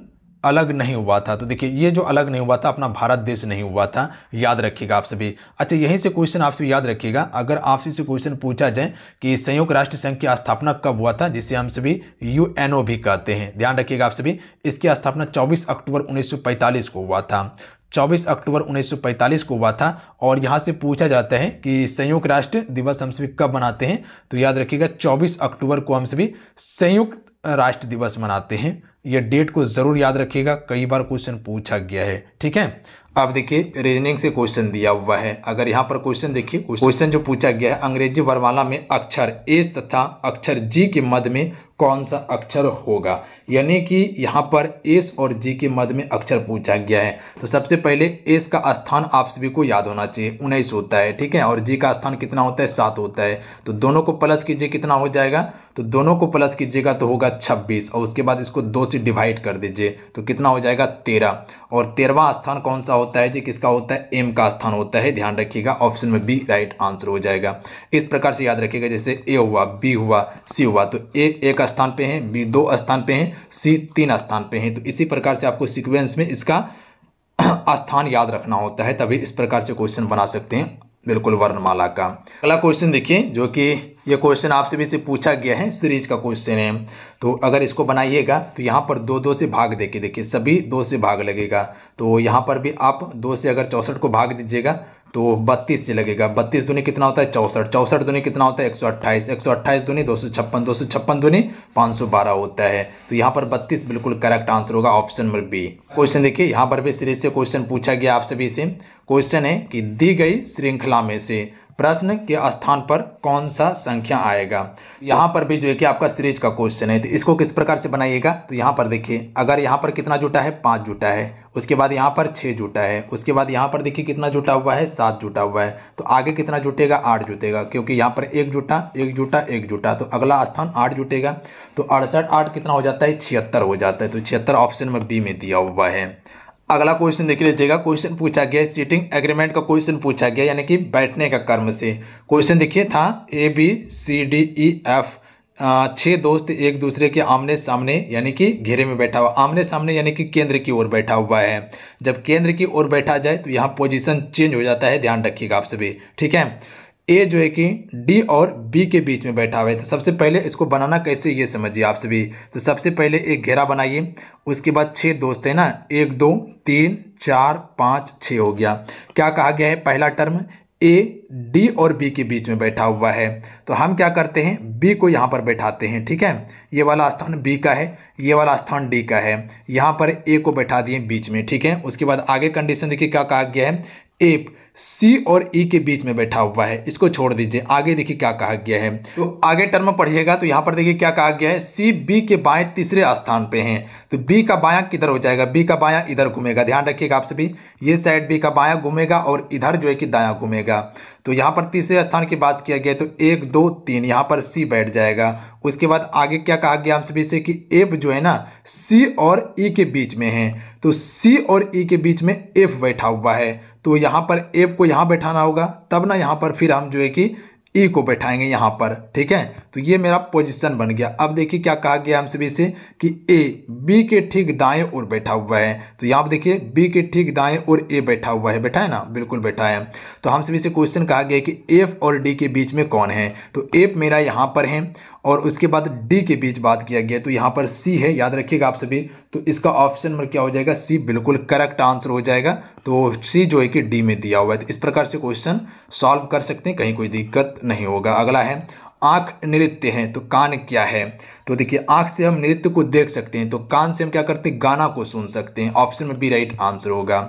अलग नहीं हुआ था तो देखिए ये जो अलग नहीं हुआ था अपना भारत देश नहीं हुआ था याद रखिएगा आप सभी अच्छा यहीं से क्वेश्चन आपसे याद रखिएगा अगर आपसे से क्वेश्चन पूछा जाए कि संयुक्त राष्ट्र संघ की स्थापना कब हुआ था जिसे हम सभी यूएनओ भी कहते हैं ध्यान रखिएगा आप सभी इसकी स्थापना चौबीस अक्टूबर उन्नीस को हुआ था 24 अक्टूबर 1945 को हुआ था और यहाँ से पूछा जाता है कि संयुक्त राष्ट्र दिवस हम सभी कब मनाते हैं तो याद रखिएगा 24 अक्टूबर को हम सभी संयुक्त राष्ट्र दिवस मनाते हैं ये डेट को ज़रूर याद रखिएगा कई बार क्वेश्चन पूछा गया है ठीक है अब देखिए रीजनिंग से क्वेश्चन दिया हुआ है अगर यहाँ पर क्वेश्चन देखिए क्वेश्चन जो पूछा गया है अंग्रेजी वर्माला में अक्षर एस तथा अक्षर जी के मध्य में कौन सा अक्षर होगा यानी कि यहाँ पर एस और जी के मध्य में अक्षर पूछा गया है तो सबसे पहले एस का स्थान आप सभी को याद होना चाहिए उन्नीस होता है ठीक है और जी का स्थान कितना होता है सात होता है तो दोनों को प्लस कीजिए कितना हो जाएगा तो दोनों को प्लस कीजिएगा तो होगा छब्बीस और उसके बाद इसको दो से डिवाइड कर दीजिए तो कितना हो जाएगा तेरह और तेरहवा स्थान कौन सा होता है जी किसका होता है एम का स्थान होता है ध्यान रखिएगा ऑप्शन में बी राइट आंसर हो जाएगा इस प्रकार से याद रखिएगा जैसे ए हुआ बी हुआ सी हुआ तो ए एक स्थान पर है बी दो स्थान पर है सी तीन स्थान पर है तो इसी प्रकार से आपको सिक्वेंस में इसका स्थान याद रखना होता है तभी इस प्रकार से क्वेश्चन बना सकते हैं बिल्कुल वर्णमाला का अगला क्वेश्चन देखिए जो कि ये क्वेश्चन आपसे भी से पूछा गया है सीरीज का क्वेश्चन है तो अगर इसको बनाइएगा तो यहाँ पर दो दो से भाग देखिए देखिए सभी दो से भाग लगेगा तो यहाँ पर भी आप दो से अगर चौंसठ को भाग दीजिएगा तो बत्तीस से लगेगा बत्तीस दुनी कितना होता है चौसठ चौसठ दुनी कितना होता है एक सौ अट्ठाईस एक सौ अट्ठाईस दुनी दो सौ छप्पन दो सौ छप्पन दुनी पाँच सौ बारह होता है तो यहाँ पर बत्तीस बिल्कुल करेक्ट आंसर होगा ऑप्शन नंबर बी क्वेश्चन देखिए यहाँ पर भी सीरीज से क्वेश्चन पूछा गया आप सभी से क्वेश्चन है कि दी गई श्रृंखला में से प्रश्न के स्थान पर कौन सा संख्या आएगा यहाँ पर भी जो है कि आपका सीरीज का क्वेश्चन है तो इसको किस प्रकार से बनाइएगा तो यहाँ पर देखिए अगर यहाँ पर कितना जुटा है पाँच जुटा है उसके बाद यहाँ पर छः जुटा है उसके बाद यहाँ पर देखिए कितना जुटा हुआ है सात जुटा हुआ है तो आगे कितना जुटेगा आठ जुटेगा क्योंकि यहाँ पर एक जुटा एक जुटा एक जुटा तो अगला स्थान आठ जुटेगा तो अड़सठ आठ कितना हो जाता है छिहत्तर हो जाता है तो छिहत्तर ऑप्शन में बी में दिया हुआ है अगला क्वेश्चन देख लीजिएगा क्वेश्चन पूछा गया सीटिंग एग्रीमेंट का क्वेश्चन पूछा गया यानी कि बैठने का कर्म से क्वेश्चन देखिए था A B C D E F छः दोस्त एक दूसरे के आमने सामने यानी कि घेरे में बैठा हुआ आमने सामने यानी कि केंद्र की ओर बैठा हुआ है जब केंद्र की ओर बैठा जाए तो यहाँ पोजिशन चेंज हो जाता है ध्यान रखिएगा आप सभी ठीक है ए जो है कि डी और बी के बीच में बैठा हुआ है तो सबसे पहले इसको बनाना कैसे ये समझिए आप सभी तो सबसे पहले एक घेरा बनाइए उसके बाद छः दोस्त है ना एक दो तीन चार पाँच छः हो गया क्या कहा गया है पहला टर्म ए डी और बी के बीच में बैठा हुआ है तो हम क्या करते हैं बी को यहाँ पर बैठाते हैं ठीक है ये वाला स्थान बी का है ये वाला स्थान डी का है यहाँ पर ए को बैठा दिए बीच में ठीक है उसके बाद आगे कंडीशन देखिए क्या कहा गया है एप सी और ई e के बीच में बैठा हुआ है इसको छोड़ दीजिए आगे देखिए क्या कहा गया है तो आगे टर्म पढ़िएगा तो यहाँ पर देखिए क्या कहा गया है सी बी के बाएं तीसरे स्थान पे हैं तो बी का बायां किधर हो जाएगा बी का बायां इधर घूमेगा ध्यान रखिएगा आप सभी ये साइड बी का बायां घूमेगा और इधर जो है कि दायां घूमेगा तो यहाँ पर तीसरे स्थान की बात किया गया तो एक दो तीन यहाँ पर सी बैठ जाएगा उसके बाद आगे क्या कहा गया हम सभी से कि एफ जो है ना सी और ई e के बीच में है तो सी और ई e के बीच में एफ बैठा हुआ है तो यहाँ पर एप को यहाँ बैठाना होगा तब ना यहाँ पर फिर हम जो है कि ई e को बैठाएंगे यहाँ पर ठीक है तो ये मेरा पोजीशन बन गया अब देखिए क्या कहा गया हम सभी से कि ए बी के ठीक दाएं और बैठा हुआ है तो यहाँ पर देखिए बी के ठीक दाएं और ए बैठा हुआ है बैठा है ना बिल्कुल बैठा है तो हम सभी से क्वेश्चन कहा गया कि एफ और डी के बीच में कौन है तो एफ मेरा यहाँ पर है और उसके बाद डी के बीच बात किया गया तो यहाँ पर सी है याद रखिएगा आप सभी तो इसका ऑप्शन नंबर क्या हो जाएगा सी बिल्कुल करेक्ट आंसर हो जाएगा तो सी जो है कि डी में दिया हुआ है तो इस प्रकार से क्वेश्चन सॉल्व कर सकते हैं कहीं कोई दिक्कत नहीं होगा अगला है आँख नृत्य है तो कान क्या है तो देखिए आँख से हम नृत्य को देख सकते हैं तो कान से हम क्या करते हैं गाना को सुन सकते हैं ऑप्शन में बी राइट आंसर होगा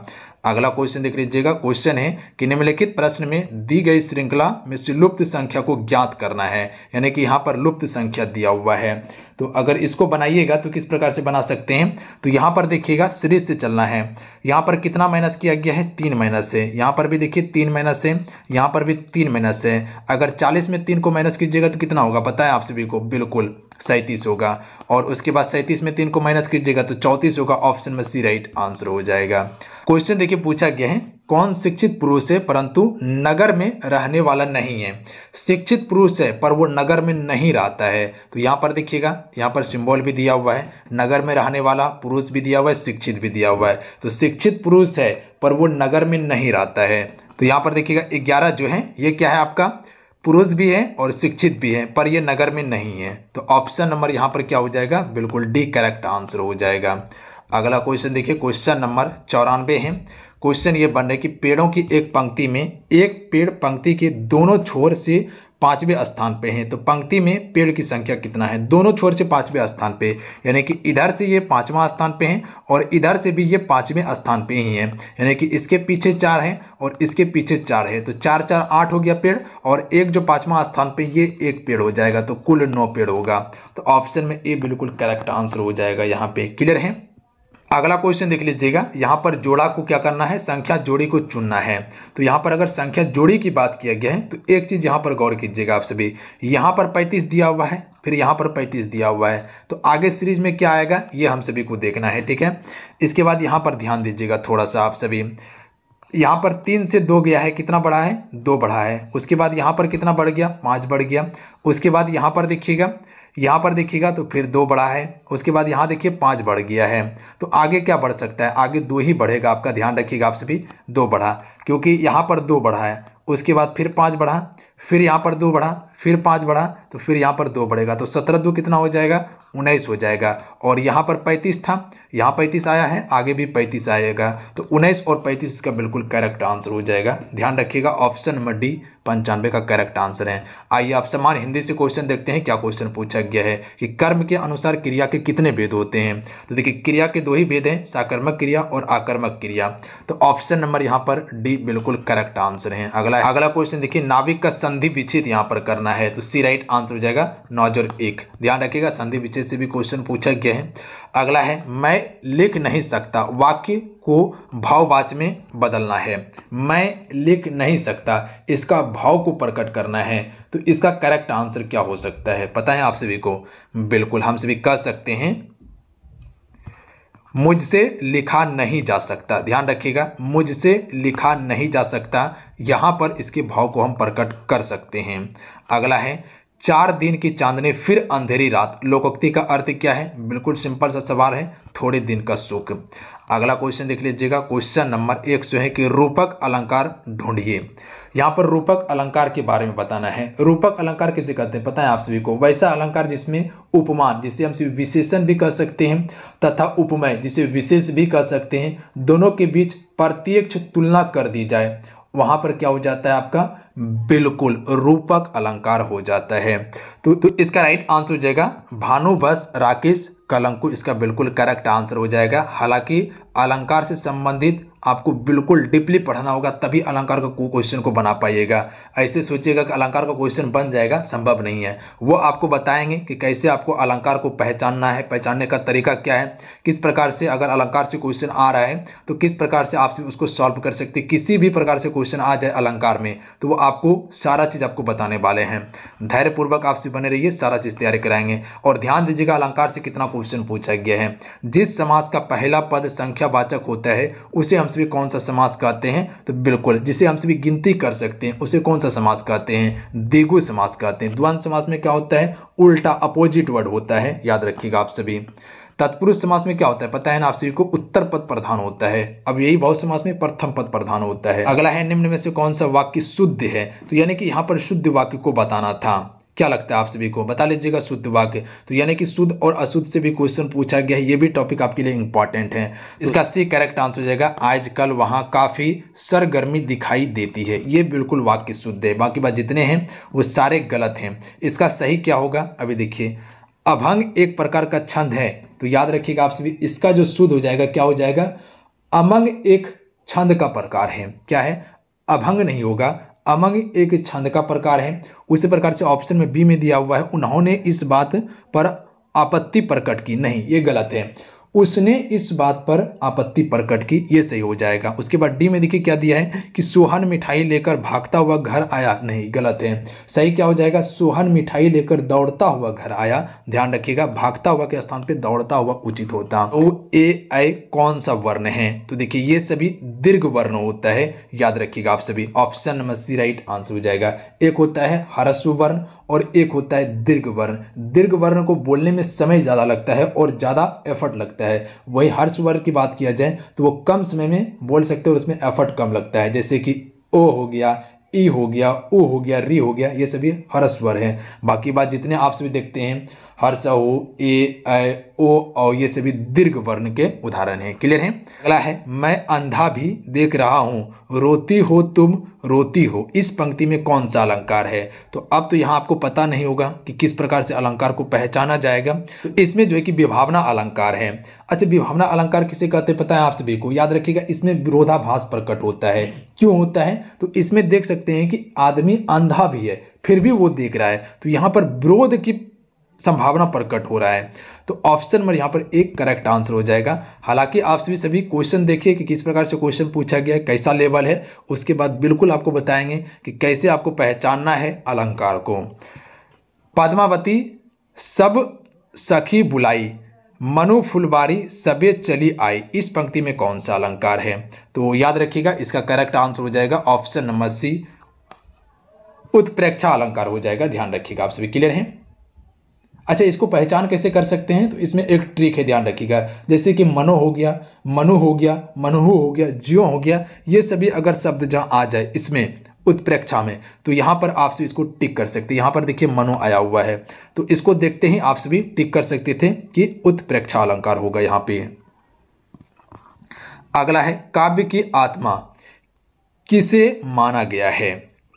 अगला क्वेश्चन देख लीजिएगा क्वेश्चन है कि निम्नलिखित प्रश्न में दी गई श्रृंखला में से लुप्त संख्या को ज्ञात करना है यानी कि यहाँ पर लुप्त संख्या दिया हुआ है तो अगर इसको बनाइएगा तो किस प्रकार से बना सकते हैं तो यहाँ पर देखिएगा सिरे से चलना है यहाँ पर कितना माइनस किया गया है तीन माइनस से यहाँ पर भी देखिए तीन माइनस से यहाँ पर भी तीन माइनस से अगर चालीस में तीन को माइनस कीजिएगा तो कितना होगा पता है आप सभी को बिल्कुल सैंतीस होगा और उसके बाद सैंतीस में तीन को माइनस कीजिएगा तो चौंतीस होगा ऑप्शन में सी राइट आंसर हो जाएगा क्वेश्चन देखिए पूछा गया है कौन शिक्षित पुरुष है परंतु नगर में रहने वाला नहीं है शिक्षित पुरुष है पर वो नगर में नहीं रहता है तो यहाँ पर देखिएगा यहाँ पर सिंबल भी दिया हुआ है नगर में रहने वाला पुरुष भी दिया हुआ है शिक्षित भी दिया हुआ है तो शिक्षित पुरुष है पर वो नगर में नहीं रहता है तो यहाँ पर देखिएगा ग्यारह जो है ये क्या है आपका पुरुष भी है और शिक्षित भी है पर यह नगर में नहीं है तो ऑप्शन नंबर यहाँ पर क्या हो जाएगा बिल्कुल डी करेक्ट आंसर हो जाएगा अगला क्वेश्चन देखिए क्वेश्चन नंबर चौरानवे है क्वेश्चन ये बन रहा है कि पेड़ों की एक पंक्ति में एक पेड़ पंक्ति के दोनों छोर से पाँचवें स्थान पे हैं तो पंक्ति में पेड़ की संख्या कितना है दोनों छोर से पाँचवें स्थान पे यानी कि इधर से ये पाँचवा स्थान पे हैं और इधर से भी ये पाँचवें स्थान पे ही हैं यानी कि इसके पीछे चार हैं और इसके पीछे चार है तो चार चार आठ हो गया पेड़ और एक जो पाँचवा स्थान पे ये एक पेड़ हो जाएगा तो कुल नौ पेड़ होगा तो ऑप्शन में ए बिल्कुल करेक्ट आंसर हो जाएगा यहाँ पे क्लियर है अगला क्वेश्चन देख लीजिएगा यहाँ पर जोड़ा को क्या करना है संख्या जोड़ी को चुनना है तो यहाँ पर अगर संख्या जोड़ी की बात किया गया है तो एक चीज़ यहाँ पर गौर कीजिएगा आप सभी यहाँ पर पैंतीस दिया हुआ है फिर यहाँ पर पैंतीस दिया हुआ है तो आगे सीरीज में क्या आएगा ये हम सभी को देखना है ठीक है इसके बाद यहाँ पर ध्यान दीजिएगा थोड़ा सा आप सभी यहाँ पर तीन से दो गया है कितना बढ़ा है दो बढ़ा है उसके बाद यहाँ पर कितना बढ़ गया पाँच बढ़ गया उसके बाद यहाँ पर देखिएगा यहाँ पर देखिएगा तो फिर दो बढ़ा है उसके बाद यहाँ देखिए पाँच बढ़ गया है तो आगे क्या बढ़ सकता है आगे दो ही बढ़ेगा आपका ध्यान रखिएगा आपसे भी दो बढ़ा क्योंकि यहाँ पर दो बढ़ा है उसके बाद फिर पाँच बढ़ा फिर यहाँ पर दो बढ़ा फिर पाँच बढ़ा तो फिर यहाँ पर दो बढ़ेगा तो सत्रह दो कितना हो जाएगा उन्नीस हो जाएगा और यहाँ पर पैंतीस था यहाँ पैंतीस आया है आगे भी पैंतीस आएगा तो उन्नीस और पैंतीस इसका बिल्कुल करेक्ट आंसर हो जाएगा ध्यान रखिएगा ऑप्शन नंबर डी पंचानवे का करेक्ट आंसर है आइए आप समान हिंदी से क्वेश्चन देखते हैं क्या क्वेश्चन पूछा गया है कि कर्म के अनुसार क्रिया के कितने भेद होते हैं तो देखिए क्रिया के दो ही भेद हैं साकर्मक क्रिया और आकर्मक क्रिया तो ऑप्शन नंबर यहाँ पर डी बिल्कुल करेक्ट आंसर है अगला अगला क्वेश्चन देखिए नाविक का संधि विच्छेद यहाँ पर करना करना है तो सी राइट आंसर हो जाएगा नौ हजार एक ध्यान रखिएगा संधि विच्छेद से भी क्वेश्चन पूछा गया है अगला है मैं लिख नहीं सकता वाक्य को भाववाच में बदलना है मैं लिख नहीं सकता इसका भाव को प्रकट करना है तो इसका करेक्ट आंसर क्या हो सकता है पता है आप सभी को बिल्कुल हम सभी कह सकते हैं मुझसे लिखा नहीं जा सकता ध्यान रखिएगा मुझसे लिखा नहीं जा सकता यहाँ पर इसके भाव को हम प्रकट कर सकते हैं अगला है चार दिन की चांदनी फिर अंधेरी रात लोकोक्ति का अर्थ क्या है बिल्कुल सिंपल सा सवाल है थोड़े दिन का सुख अगला क्वेश्चन देख लीजिएगा क्वेश्चन नंबर एक सौ है कि रूपक अलंकार ढूंढिए यहाँ पर रूपक अलंकार के बारे में बताना है रूपक अलंकार किसे कहते हैं पता है आप सभी को वैसा अलंकार जिसमें उपमान जिसे हम सभी विशेषण भी कह सकते हैं तथा उपमय जिसे विशेष भी कह सकते हैं दोनों के बीच प्रत्यक्ष तुलना कर दी जाए वहाँ पर क्या हो जाता है आपका बिल्कुल रूपक अलंकार हो जाता है तो, तो इसका राइट आंसर हो जाएगा भानु बस राकेश कलंकु इसका बिल्कुल करेक्ट आंसर हो जाएगा हालांकि अलंकार से संबंधित आपको बिल्कुल डीपली पढ़ना होगा तभी अलंकार का क्वेश्चन को बना पाइएगा ऐसे सोचिएगा कि अलंकार का क्वेश्चन बन जाएगा संभव नहीं है वो आपको बताएंगे कि कैसे आपको अलंकार को पहचानना है पहचानने का तरीका क्या है किस प्रकार से अगर अलंकार से क्वेश्चन आ रहा है तो किस प्रकार से आप उसको सॉल्व कर सकते किसी भी प्रकार से क्वेश्चन आ जाए अलंकार में तो वो आपको सारा चीज़ आपको बताने वाले हैं धैर्यपूर्वक आपसे बने रहिए सारा चीज़ तैयारी कराएंगे और ध्यान दीजिएगा अलंकार से कितना क्वेश्चन पूछा गया है जिस समाज का पहला पद संख्यावाचक होता है उसे हम सभी कौन सा समास कहते हैं तो बिल्कुल जिसे हम सभी गिनती कर सकते हैं उसे कौन सा समास कहते हैं दिगु समास कहते हैं द्वंद समास में क्या होता है उल्टा अपोजिट वर्ड होता है याद रखिएगा आप सभी तत्पुरुष समास में क्या होता है पता है ना आप सभी को उत्तर पद प्रधान होता है अब यही बहुत समास में प्रथम पद प्रधान होता है अगला है निम्न में से कौन सा वाक्य शुद्ध है तो यानी कि यहाँ पर शुद्ध वाक्य को बताना था क्या लगता है आप सभी को बता लीजिएगा शुद्ध वाक्य तो यानी कि शुद्ध और अशुद्ध से भी क्वेश्चन पूछा गया है ये भी टॉपिक आपके लिए इंपॉर्टेंट है इसका सी करेक्ट आंसर हो जाएगा आजकल वहाँ काफ़ी सरगर्मी दिखाई देती है ये बिल्कुल वाक्य शुद्ध है बाकी बात जितने हैं वो सारे गलत हैं इसका सही क्या होगा अभी देखिए अभंग एक प्रकार का छंद है तो याद रखिएगा आप सभी इसका जो शुद्ध हो जाएगा क्या हो जाएगा अमंग एक छंद का प्रकार है क्या है अभंग नहीं होगा अमंग एक छंद का प्रकार है उसी प्रकार से ऑप्शन में बी में दिया हुआ है उन्होंने इस बात पर आपत्ति प्रकट की नहीं ये गलत है उसने इस बात पर आपत्ति प्रकट की ये सही हो जाएगा उसके बाद डी में देखिए क्या दिया है कि सोहन मिठाई लेकर भागता हुआ घर आया नहीं गलत है सही क्या हो जाएगा सोहन मिठाई लेकर दौड़ता हुआ घर आया ध्यान रखिएगा भागता हुआ के स्थान पे दौड़ता हुआ उचित होता तो ए आई कौन सा वर्ण है तो देखिए ये सभी दीर्घ वर्ण होता है याद रखिएगा आप सभी option number C right answer हो जाएगा एक होता है हरस्व वर्ण और एक होता है दीर्घ वर्ण दीर्घ वर्ण को बोलने में समय ज़्यादा लगता है और ज़्यादा एफर्ट लगता है वही हर्ष वर्ण की बात किया जाए तो वो कम समय में बोल सकते हैं और उसमें एफर्ट कम लगता है जैसे कि ओ हो गया ई हो गया ओ हो गया री हो गया ये सभी हरस्वर हैं बाकी बात जितने आप सभी देखते हैं हर्ष ओ ए ऐ ओ और ये सभी दीर्घ वर्ण के उदाहरण हैं क्लियर है अगला है मैं अंधा भी देख रहा हूँ रोती हो तुम रोती हो इस पंक्ति में कौन सा अलंकार है तो अब तो यहाँ आपको पता नहीं होगा कि किस प्रकार से अलंकार को पहचाना जाएगा तो इसमें जो है कि विभावना अलंकार है अच्छा विभावना अलंकार किसे कहते हैं पता है आप सभी को याद रखिएगा इसमें विरोधाभास प्रकट होता है क्यों होता है तो इसमें देख सकते हैं कि आदमी अंधा भी है फिर भी वो देख रहा है तो यहाँ पर विरोध की संभावना प्रकट हो रहा है तो ऑप्शन नंबर यहाँ पर एक करेक्ट आंसर हो जाएगा हालांकि आप सभी सभी क्वेश्चन देखिए कि किस प्रकार से क्वेश्चन पूछा गया है कैसा लेवल है उसके बाद बिल्कुल आपको बताएंगे कि कैसे आपको पहचानना है अलंकार को पद्मावती सब सखी बुलाई मनु फुलबारी सबे चली आई इस पंक्ति में कौन सा अलंकार है तो याद रखिएगा इसका करेक्ट आंसर हो जाएगा ऑप्शन नंबर सी उत्प्रेक्षा अलंकार हो जाएगा ध्यान रखिएगा आप सभी क्लियर हैं अच्छा इसको पहचान कैसे कर सकते हैं तो इसमें एक ट्रिक है ध्यान रखिएगा जैसे कि मनो हो गया मनु हो गया मनुहु हो गया जियो हो गया ये सभी अगर शब्द जहाँ आ जाए इसमें उत्प्रेक्षा में तो यहाँ पर आप सभी इसको टिक कर सकते हैं यहाँ पर देखिए मनो आया हुआ है तो इसको देखते ही आप सभी टिक कर सकते थे कि उत्प्रेक्षा अलंकार होगा यहाँ पे अगला है काव्य की आत्मा किसे माना गया है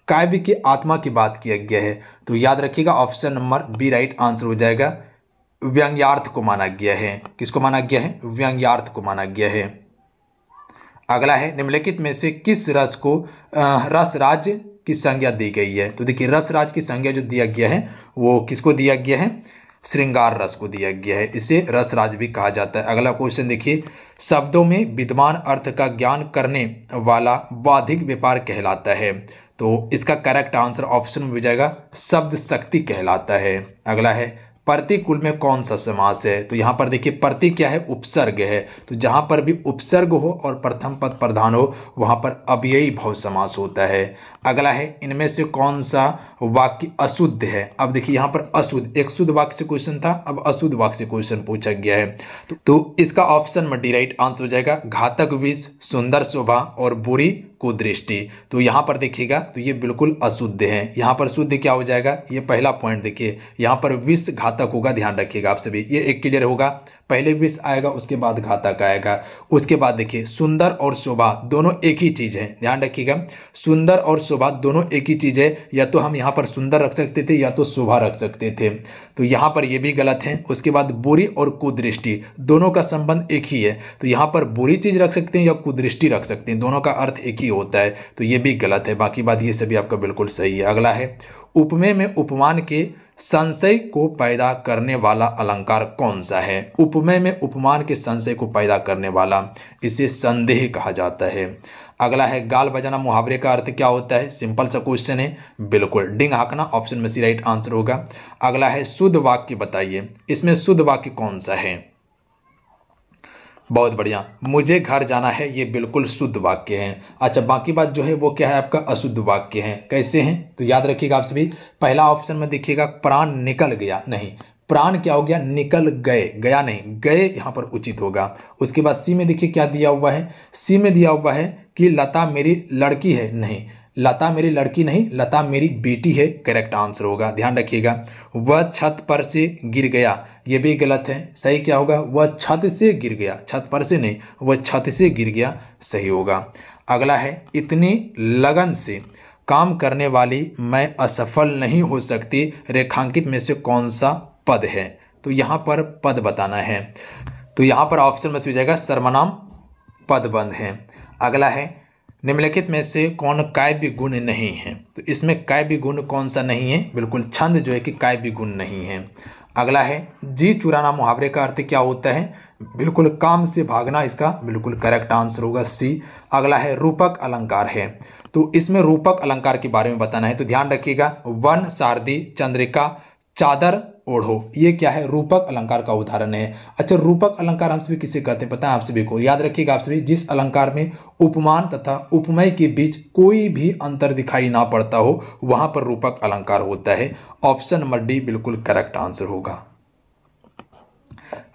काव्य की आत्मा की बात किया गया है तो याद रखिएगा option number B right answer हो जाएगा व्यंग्यार्थ को माना गया है किसको माना गया है व्यंग्यार्थ को माना गया है अगला है निम्नलिखित में से किस रस को रस राज्य की संज्ञा दी गई है तो देखिए रस राज की संज्ञा जो दिया गया है वो किसको दिया गया है श्रृंगार रस को दिया गया है इसे रस राज भी कहा जाता है अगला क्वेश्चन देखिए शब्दों में विद्वान अर्थ का ज्ञान करने वाला बौद्धिक व्यापार कहलाता है तो इसका करेक्ट आंसर ऑप्शन में हो जाएगा शब्द शक्ति कहलाता है अगला है प्रतिकूल में कौन सा समास है तो यहाँ पर देखिए प्रति क्या है उपसर्ग है तो जहाँ पर भी उपसर्ग हो और प्रथम पद प्रधान हो वहाँ पर अव्ययी भव समास होता है अगला है इनमें से कौन सा वाक्य अशुद्ध है अब देखिए यहाँ पर अशुद्ध एक शुद्ध वाक्य से क्वेश्चन था अब अशुद्ध वाक्य से क्वेश्चन पूछा गया है तो, तो इसका ऑप्शन में राइट आंसर हो जाएगा घातक विष सुंदर शोभा और बुरी कुदृष्टि तो यहाँ पर देखिएगा तो ये बिल्कुल अशुद्ध है यहाँ पर शुद्ध क्या हो जाएगा ये पहला पॉइंट देखिए यहाँ पर विष घातक होगा ध्यान रखिएगा आप सभी ये एक क्लियर होगा पहले विष आएगा उसके बाद घातक आएगा उसके बाद देखिए सुंदर और शोभा दोनों एक ही चीज़ है ध्यान रखिएगा सुंदर और शोभा दोनों एक ही चीज़ है या तो हम यहाँ पर सुंदर रख सकते थे या तो शोभा रख सकते थे तो यहाँ पर यह भी गलत है उसके बाद बुरी और कुदृष्टि दोनों का संबंध एक ही है तो यहाँ पर बुरी चीज़ रख सकते हैं या कुदृष्टि रख सकते हैं दोनों का अर्थ एक ही होता है तो ये भी गलत है बाकी बात ये सभी आपका बिल्कुल सही है अगला है उपमेय में उपमान के संशय को पैदा करने वाला अलंकार कौन सा है उपमय में उपमान के संशय को पैदा करने वाला इसे संदेह कहा जाता है अगला है गाल बजाना मुहावरे का अर्थ क्या होता है सिंपल सा क्वेश्चन है बिल्कुल डिंग हाकना ऑप्शन में सी राइट आंसर होगा अगला है शुद्ध वाक्य बताइए इसमें शुद्ध वाक्य कौन सा है बहुत बढ़िया मुझे घर जाना है ये बिल्कुल शुद्ध वाक्य हैं अच्छा बाकी बात जो है वो क्या है आपका अशुद्ध वाक्य है कैसे हैं तो याद रखिएगा आप सभी पहला ऑप्शन में देखिएगा प्राण निकल गया नहीं प्राण क्या हो गया निकल गए गया नहीं गए यहाँ पर उचित होगा उसके बाद सी में देखिए क्या दिया हुआ है सी में दिया हुआ है कि लता मेरी लड़की है नहीं लता मेरी लड़की नहीं लता मेरी बेटी है करेक्ट आंसर होगा ध्यान रखिएगा वह छत पर से गिर गया ये भी गलत है सही क्या होगा वह छत से गिर गया छत पर से नहीं वह छत से गिर गया सही होगा अगला है इतनी लगन से काम करने वाली मैं असफल नहीं हो सकती रेखांकित में से कौन सा पद है तो यहाँ पर पद बताना है तो यहाँ पर ऑप्शन में से जाएगा सर्वनाम पदबंध है अगला है निम्नलिखित में से कौन काव्य गुण नहीं है तो इसमें काव्य गुण कौन सा नहीं है बिल्कुल छंद जो है कि काव्य गुण नहीं है अगला है जी चुराना मुहावरे का अर्थ क्या होता है बिल्कुल काम से भागना इसका बिल्कुल करेक्ट आंसर होगा सी अगला है रूपक अलंकार है तो इसमें रूपक अलंकार के बारे में बताना है तो ध्यान रखिएगा वन शारदी चंद्रिका चादर ओढ़ो ये क्या है रूपक अलंकार का उदाहरण है अच्छा रूपक अलंकार हम सभी किसे कहते हैं पता है आप सभी को याद रखिएगा आप सभी जिस अलंकार में उपमान तथा उपमय के बीच कोई भी अंतर दिखाई ना पड़ता हो वहां पर रूपक अलंकार होता है ऑप्शन नंबर डी बिल्कुल करेक्ट आंसर होगा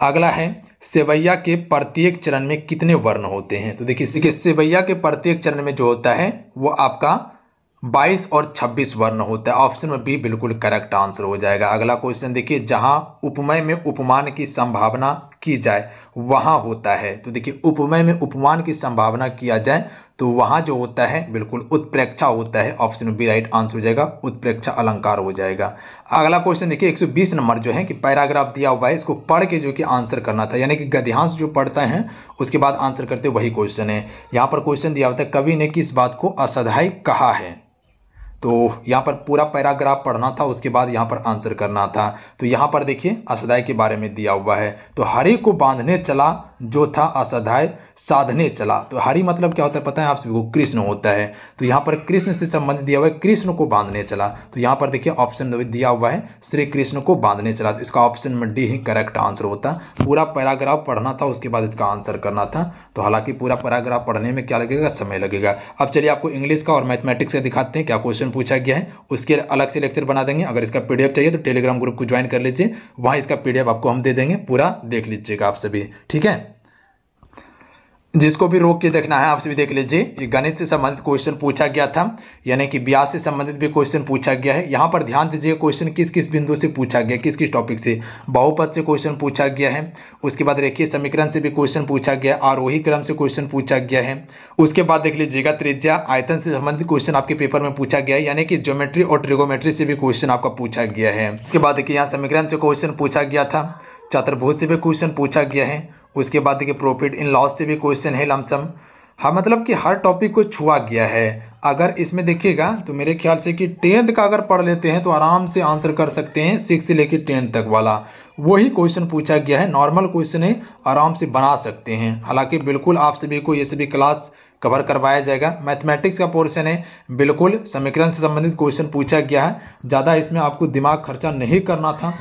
अगला है सेवैया के प्रत्येक चरण में कितने वर्ण होते हैं तो देखिए सेवैया के प्रत्येक चरण में जो होता है वो आपका बाईस और छब्बीस वर्ण होता है ऑप्शन में बी बिल्कुल करेक्ट आंसर हो जाएगा अगला क्वेश्चन देखिए जहां उपमय में उपमान की संभावना की जाए वहां होता है तो देखिए उपमय में उपमान की संभावना किया जाए तो वहां जो होता है बिल्कुल उत्प्रेक्षा होता है ऑप्शन बी राइट आंसर हो जाएगा उत्प्रेक्षा अलंकार हो जाएगा अगला क्वेश्चन देखिए 120 नंबर जो है कि पैराग्राफ दिया हुआ है इसको पढ़ के जो कि आंसर करना था यानी कि गद्यांश जो पढ़ता है उसके बाद आंसर करते वही क्वेश्चन है यहाँ पर क्वेश्चन दिया होता है कवि ने किस बात को असधाय कहा है तो यहाँ पर पूरा पैराग्राफ पढ़ना था उसके बाद यहाँ पर आंसर करना था तो यहाँ पर देखिए असदाय के बारे में दिया हुआ है तो हरे को बांधने चला जो था असदाय साधने चला तो हरि मतलब क्या होता है पता है आप सभी को कृष्ण होता है तो यहाँ पर कृष्ण से संबंधित दिया हुआ है कृष्ण को बांधने चला तो यहाँ पर देखिए ऑप्शन दिया हुआ है श्री कृष्ण को बांधने चला तो इसका ऑप्शन में डी ही करेक्ट आंसर होता पूरा पैराग्राफ पढ़ना था उसके बाद इसका आंसर करना था तो हालांकि पूरा पैराग्राफ पढ़ने में क्या लगेगा समय लगेगा अब चलिए आपको इंग्लिश का और मैथमेटिक्स का दिखाते हैं क्या क्वेश्चन पूछा गया है उसके अलग से लेक्चर बना देंगे अगर इसका पी चाहिए तो टेलीग्राम ग्रुप को ज्वाइन कर लीजिए वहाँ इसका पी आपको हम दे देंगे पूरा देख लीजिएगा आप सभी ठीक है जिसको भी रोक के देखना है आपसे भी देख लीजिए गणित से संबंधित क्वेश्चन पूछा गया था यानी कि ब्याज से संबंधित भी क्वेश्चन पूछा गया है यहाँ पर ध्यान दीजिए क्वेश्चन किस किस बिंदु से पूछा गया किस किस टॉपिक से बहुपद से क्वेश्चन पूछा गया है उसके बाद रेखीय समीकरण से भी क्वेश्चन पूछा गया आरोही क्रम से क्वेश्चन पूछा गया है उसके बाद देख लीजिएगा त्रिज्या आयतन से संबंधित क्वेश्चन आपके पेपर में पूछा गया है यानी कि ज्योमेट्री और ट्रिगोमेट्री से भी क्वेश्चन आपका पूछा गया है उसके बाद देखिए यहाँ समीकरण से क्वेश्चन पूछा गया था चतुर्भुज से भी क्वेश्चन पूछा गया है उसके बाद देखिए प्रॉफिट इन लॉस से भी क्वेश्चन है लमसम हाँ मतलब कि हर टॉपिक को छुआ गया है अगर इसमें देखिएगा तो मेरे ख्याल से कि टेंथ का अगर पढ़ लेते हैं तो आराम से आंसर कर सकते हैं सिक्स से लेकर टेंथ तक वाला वही क्वेश्चन पूछा गया है नॉर्मल क्वेश्चन है आराम से बना सकते हैं हालांकि बिल्कुल आप सभी को ये सभी क्लास कवर करवाया जाएगा मैथमेटिक्स का पोर्शन है बिल्कुल समीकरण से संबंधित क्वेश्चन पूछा गया है ज़्यादा इसमें आपको दिमाग खर्चा नहीं करना था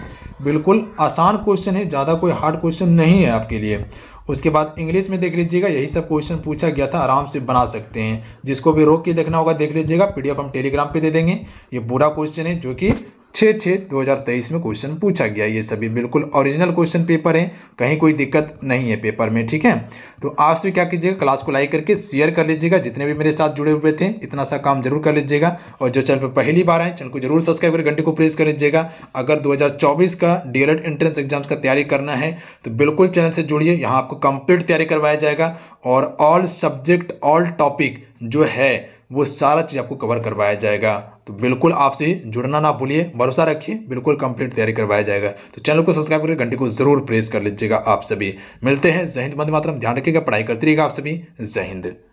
बिल्कुल आसान क्वेश्चन है ज़्यादा कोई हार्ड क्वेश्चन नहीं है आपके लिए उसके बाद इंग्लिश में देख लीजिएगा यही सब क्वेश्चन पूछा गया था आराम से बना सकते हैं जिसको भी रोक के देखना होगा देख लीजिएगा पीडीएफ हम टेलीग्राम पे दे देंगे ये बुरा क्वेश्चन है जो कि छः छः तेईस में क्वेश्चन पूछा गया ये सभी बिल्कुल ओरिजिनल क्वेश्चन पेपर हैं कहीं कोई दिक्कत नहीं है पेपर में ठीक है तो आप सभी क्या कीजिएगा क्लास को लाइक करके शेयर कर लीजिएगा जितने भी मेरे साथ जुड़े हुए थे इतना सा काम जरूर कर लीजिएगा और जो चैनल पर पहली बार आए चैनल को जरूर सब्सक्राइब कर घंटे को प्रेस कर लीजिएगा अगर दो का डी एंट्रेंस एग्जाम्स का तैयारी करना है तो बिल्कुल चैनल से जुड़िए यहाँ आपको कंप्लीट तैयारी करवाया जाएगा और ऑल सब्जेक्ट ऑल टॉपिक जो है वो सारा चीज़ आपको कवर करवाया जाएगा तो बिल्कुल आपसे जुड़ना ना भूलिए भरोसा रखिए बिल्कुल कंप्लीट तैयारी करवाया जाएगा तो चैनल को सब्सक्राइब करके घंटे को जरूर प्रेस कर लीजिएगा आप सभी मिलते हैं जय हिंद मंद मातरम ध्यान रखिएगा पढ़ाई करते रहिएगा आप सभी जय हिंद